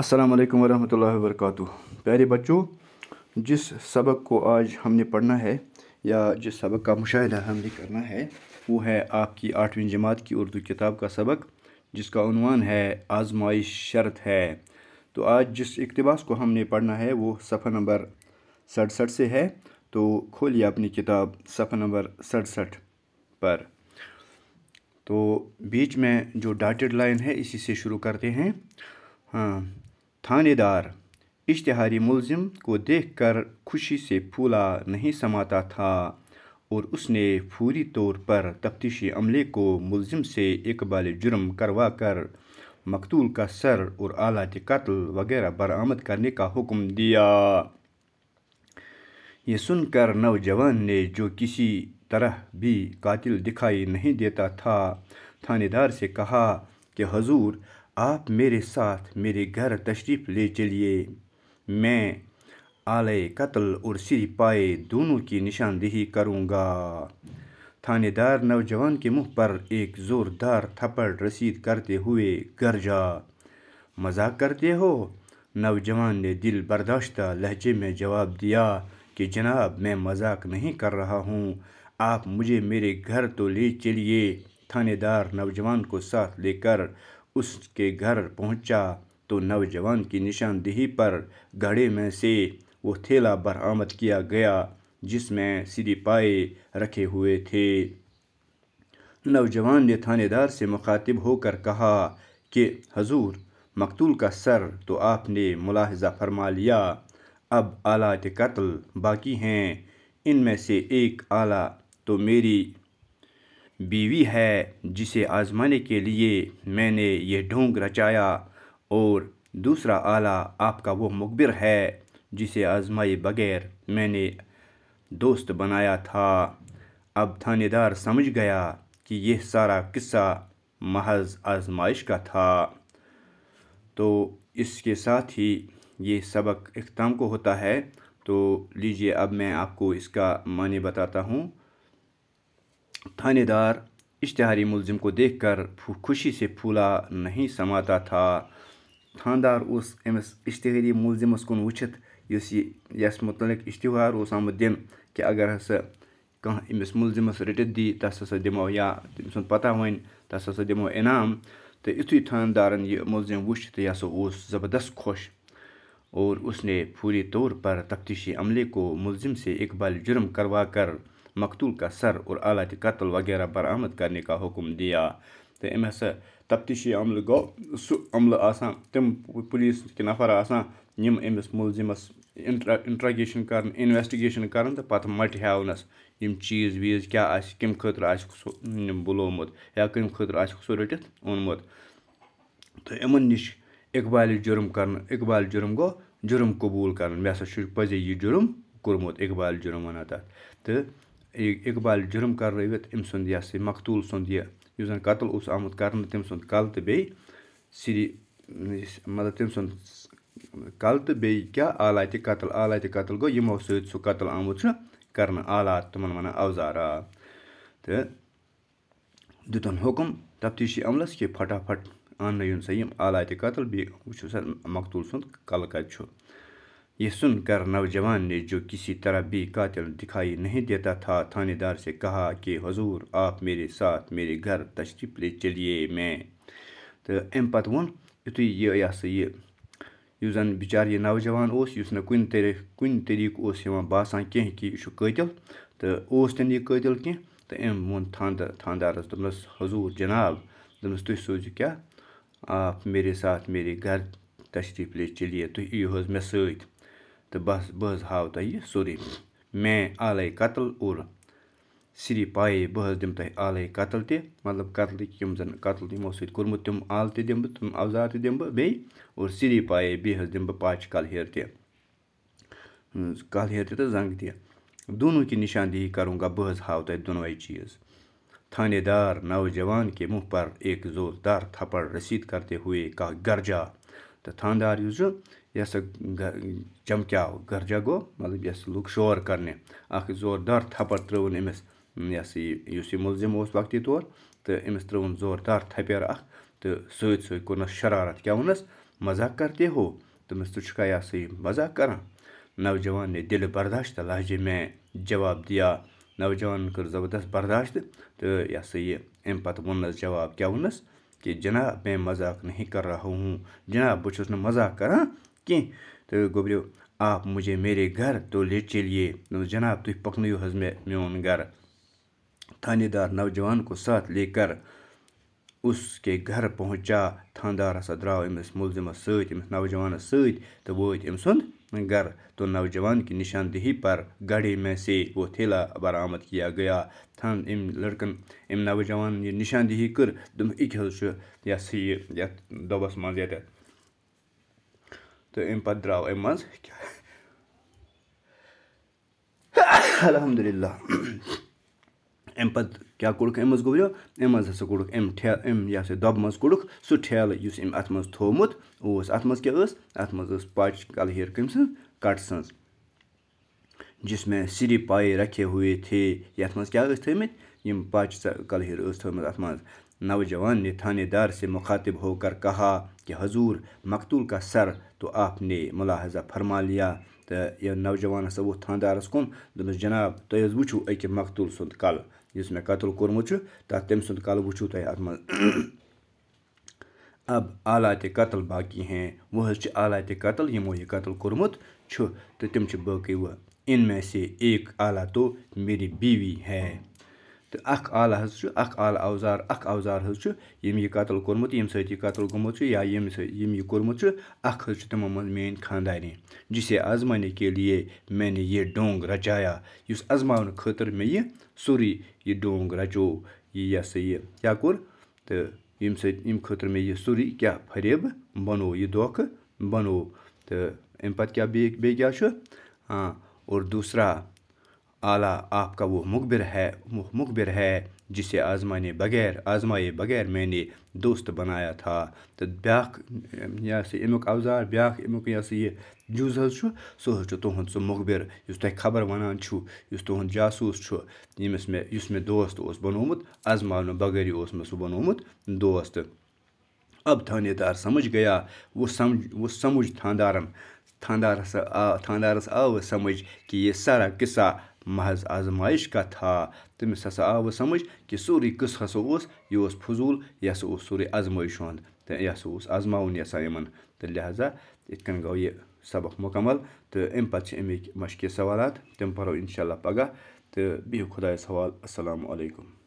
अस्सलाम वालेकुम वरहमतुल्लाहि प्यारे बच्चों जिस सबक को आज हमने पढ़ना है या जिस सबक का मुशाहिदा हमने करना है वो है आपकी आठवीं जमात की उर्दू किताब का सबक जिसका उनवान है आजमाइश शर्त है तो आज जिस इकतबास को हमने पढ़ना है वो सफ़ा नंबर सड़सठ से है तो खोलिए अपनी किताब सफ़ा नंबर सड़सठ पर तो बीच में जो डाटेड लाइन है इसी से शुरू करते हैं हाँ थानेदार इश्तहारी मुलजिम को देखकर खुशी से फूला नहीं समाता था और उसने फूरी तौर पर तफ्तीशी अमले को मुलजिम से इकबाल जुर्म करवा कर मकतूल का सर और आलात कत्ल वगैरह बरामद करने का हुक्म दिया ये सुनकर नौजवान ने जो किसी तरह भी कातिल दिखाई नहीं देता था थानेदार से कहा कि हजूर आप मेरे साथ मेरे घर तशरीफ़ ले चलिए मैं आले कत्ल और सिर पाए दोनों की निशानदेही करूँगा थानेदार नौजवान के मुंह पर एक ज़ोरदार थप्पड़ रसीद करते हुए गरजा मजाक करते हो नौजवान ने दिल बर्दाश्त लहजे में जवाब दिया कि जनाब मैं मजाक नहीं कर रहा हूँ आप मुझे मेरे घर तो ले चलिए थानेदार नौजवान को साथ लेकर उसके घर पहुंचा तो नौजवान की निशानदेही पर घड़े में से वो थैला बरामद किया गया जिसमें सीधी पाए रखे हुए थे नौजवान ने थानेदार से मुखातिब होकर कहा कि हजूर मकतूल का सर तो आपने मुलाहजा फरमा लिया अब आलात कत्ल बाकी हैं इनमें से एक आला तो मेरी बीवी है जिसे आजमाने के लिए मैंने यह ढोंग रचाया और दूसरा आला आपका वो मुखबिर है जिसे आजमाए बगैर मैंने दोस्त बनाया था अब थानेदार समझ गया कि यह सारा किस्सा महज आजमाइश का था तो इसके साथ ही ये सबक इख्ताम को होता है तो लीजिए अब मैं आपको इसका माने बताता हूँ थानेदार इश्तहारी मुलजिम को देख कर खुशी से फूला नहीं समाता था थानदार उस अमिस इश्तहारी मुलजिमस कुन वुचित इस मुतलिक इश्तहार उस आमुत दिन कि अगर हस कह अमिस मुलजिमस रटित दी तस हा दमो या तम सुंद पता वन तस हा दमो इनाम तो यु थानदारन यह मुलजिम वुच तो यह उस ज़बरदस्त खुश और उसने पूरी तौर पर तफ्तीशी अमले को मुलजिम से इकबाल जुर्म करवा कर मकतूल का सर और आलात कत्ल वगैरह बरामद करने का हुक्म दिया तो अम हसा तफ्तीशी अमल गो सह आसान तम पुलिस के नफर आसान यम अमिस मुलजिमस इंट्रा कर इन्वेस्टिगेशन कर तो पत यम चीज़ वीज़ क्या आम खुद बुलोमुत या कम खर सो रटित ओनमुत तो इन नश इकबाल जुर्म कर इकबाल जुर्म गो जुर्म कबूल कर मे हसा पजे यह जुर्म कर्मुत इकबाल जुर्म वन तथा اقبال جُرم کَرنٲوِتھ أمۍ سُنٛد یہِ ہسا یہِ مقتوٗل سُنٛد یہِ یُس زَن قتل اوس آمُت کَرنہٕ تٔمۍ سُنٛد کَلہٕ تہٕ بیٚیہِ سری مطلب تٔمۍ سُنٛد کَلہٕ تہٕ بیٚیہِ کیٛاہ آلاتہِ قتل آلاتہِ قتل گوٚو یِمو سۭتۍ سُہ قتل آمُت چھُ کَرنہٕ آلات تِمَن وَنان اَوزار آ تہٕ دیُتُن حُکُم تفتیٖشی عملَس کہِ فٹافٹ اَننٲیُن سا یِم آلاتہِ قتل بیٚیہِ وٕچھِو سا مقتوٗل سُنٛد کَلہٕ کَتہِ چھُ यह सुनकर नौजवान ने जो किसी तरह भी कातिल दिखाई नहीं देता था थानेदार से कहा कि हजूर आप मेरे साथ मेरे घर तशरीफ ले चलिए मैं तो अम पत वोन यु यह सह यह जन बिचार यह नौजवान उस कुन उस बासान कह कि यह कातिल तो उस यह कातिल कह तो अम वो थानदार थानदारस हजूर जनाब दोपनस तुम सोचो क्या आप मेरे साथ मेरे घर तशरीफ ले चलिए तुम तो इहो मे सत्य تہٕ بَس بہٕ حظ ہاوٕ تۄہہِ یہِ سورُے مین آلَے قتل اور صرف پایے بہٕ حظ دِمہٕ تۄہہِ آلَے قتل تہِ مطلب قتلٕکۍ یِم زَن قتل یِمو سۭتۍ کوٚرمُت تِم آلہٕ تہِ دِمہٕ بہٕ تِم اَوزار تہِ دِمہٕ بہٕ بیٚیہِ اور صرف پایے بیٚیہِ حظ دِمہٕ بہٕ پاچہِ کَلہٕ ہیٖر تہِ کَلہٕ ہیٖر تہِ تہٕ زنٛگہٕ تہِ دونوں کی نِشاندِہی کَروں گا بہٕ حظ ہاوٕ تۄہہِ دۄنوَے چیٖز تھانے دار نوجوان کے منہ پر ایک زوردار تھپڑ رسید کرتے ہوئے کا گرجا تہٕ تھاندار یُس چھُ یہِ ہسا چَمکیٛاو گَرجا گوٚو مطلب یہِ ہسا لوٚگ شور کَرنہِ اَکھ زوردار تھَپَڑ ترٛٲوٕن أمِس یہِ ہسا یہِ یُس یہِ مُلزِم اوس وقتی طور تہٕ أمِس ترٛٲوٕن زوردار تھَپیٛار اَکھ تہٕ سۭتۍ سۭتۍ کوٚرنَس شرارت کیٛاہ ووٚننَس مزاق کرتے ہو دوٚپمَس ژٕ چھُکھا یہِ ہسا یہِ مزاق کران نوجوان نے دِلہِ برداشت لہجے میں جواب دِیا نوجوانَن کٔر زبردست برداشت تہٕ یہِ ہسا یہِ اَمہِ پَتہٕ ووٚننَس جواب کیٛاہ ووٚننَس کہِ جِناب میں مزاق نہیں کر رہا ہوں جِناب بہٕ چھُس نہٕ مزاق کران کینٛہہ تہٕ گوٚبریو آپ مجھے میرے گھر تو ले چلیے دوٚپمَس جناب تُہۍ پَکنٲیِو حظ مےٚ میون گَرٕ تھانے دار نوجوان کو ساتھ لے کر اُسکے گھر پہنچا تھاندار ہَسا درٛاو أمِس مُلزِمَس سۭتۍ أمِس نوجوانَس سۭتۍ تہٕ وٲتۍ أمۍ سُنٛد گَرٕ تو نوجوان کی نِشاندہی پر گڑے میں سے وہ تھیلا برآمد کیا گیا تھَن أمۍ لٔڑکَن أمۍ نوجوانَن یہِ نِشاندِہی کٔر دوٚپُن یہِ کہِ حظ چھُ یہِ ہَسا یہِ یَتھ دۄبَس منٛز ییٚتٮ۪تھ تہٕ اَمہِ پَتہٕ درٛاو اَمہِ منٛز الحمدُاللہ اَمہِ پَتہٕ کیٛاہ کوٚڑُکھ اَمہِ منٛز گوٚبریو اَمہِ منٛز ہَسا کوٚڑُکھ اَمہِ ٹھے اَمہِ یہِ ہسا دۄبہٕ منٛز کوٚڑُکھ سُہ ٹھیلہٕ یُس أمۍ اَتھ منٛز تھوٚومُت اوس اَتھ منٛز کیٛاہ ٲس اَتھ منٛز ٲس پاچہِ کَلہٕ ہیر کٔمۍ سٕنٛز کَٹہٕ سٕنٛز جِسمے سِری پایے رَکھے ہوئے تھے یَتھ منٛز کیٛاہ ٲسۍ تھٲومٕتۍ یِم پاچہِ کَلہٕ ہیر ٲس تھٲومٕژ اَتھ منٛز नौजवान ने थानेदार से मुखातिब होकर कहा कि हजूर मकतूल का सर तो आपने मुलाहजा फरमा लिया तो यह नौजवान हसा वो थानदारस कुन दोस जनाब तुम तो वो अक मकतूल सुंद कल इस मैं कतल कर्मुत तथ तम सुंद कल वो तुम अब आलात कतल बाकी हैं वह आलात कतल यमो यह कतल कोर्मुत तो तम बाकी वह इनमें से एक आला तो मेरी बीवी है तो अख आलह हज अख आल अवजार अख अवजार हज यम यह कत्ल कोर्मुत यम सत यह कत्ल गुमुत या यम यम यह कोर्मुत अख हज तमो मज मेन खानदानी जिसे आजमाने के लिए मैंने ये डोंग रचाया इस आजमान खतर मे ये सोरी ये डोंग रचो ये यह सा ये क्या कोर तो यम सत यम खतर मे ये सोरी क्या फरेब बनो ये दोख बनो तो अम पत क्या बे क्या दूसरा आला आपका वो मुखबिर है मुखबिर है जिसे आजमाने बगैर आजमाए बगैर मैंने दोस्त बनाया था तो ब्या अमुक अवजार ब्या अमुक यह ये जुज हज सह तुहद सह मुखबिर तुम खबर वनान तुहद जासूस यमस मे मे दोस्त उस बनोमुत आजमान बगैर उस मे सह बनोमुत दोस्त अब थानेदार समझ गया वो समझ वो समझ थानदारन थानदारस आ थानदारस आओ समझ कि ये सारा किस्सा محض آزمایش کَتھ ہا تٔمِس ہسا آو سَمٕجھ کہِ سورُے قٕصہٕ ہسا اوس یہِ اوس فضوٗل یہِ ہسا اوس سورُے آزمٲیِش ہُنٛد تہٕ یہِ ہسا اوس آزماوُن یَژھان یِمَن تہٕ لہٰذا یِتھ کٔنۍ گوٚو یہِ سبق مُکمل تہٕ اَمہِ پَتہٕ چھِ اَمِکۍ مشقہِ سوالات تِم پَرو اِنشاء اللہ پَگاہ تہٕ بِہِو خۄدایَس حوال اَسَلامُ علیکُم